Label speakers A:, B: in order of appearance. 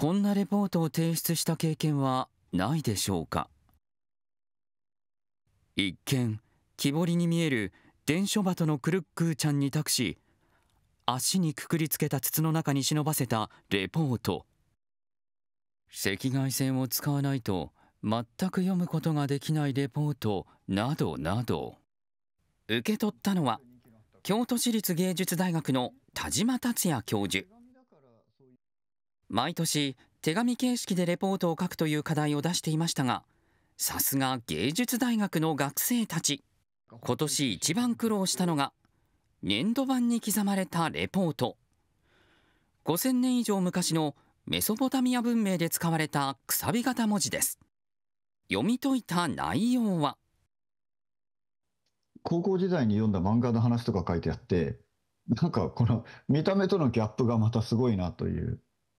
A: こんなレポートを提出した経験はないでしょうか一見木彫りに見える伝書鳩のクルックーちゃんに託し足にくくりつけた筒の中に忍ばせたレポート赤外線を使わないと全く読むことができないレポートなどなど受け取ったのは京都市立芸術大学の田島達也教授毎年、手紙形式でレポートを書くという課題を出していましたがさすが芸術大学の学生たち今年一番苦労したのが粘土板に刻まれたレポート5000年以上昔のメソポタミア文明で使われたくさび型文字です読み解いた内容は
B: 高校時代に読んだ漫画の話とか書いてあってなんかこの見た目とのギャップがまたすごいなという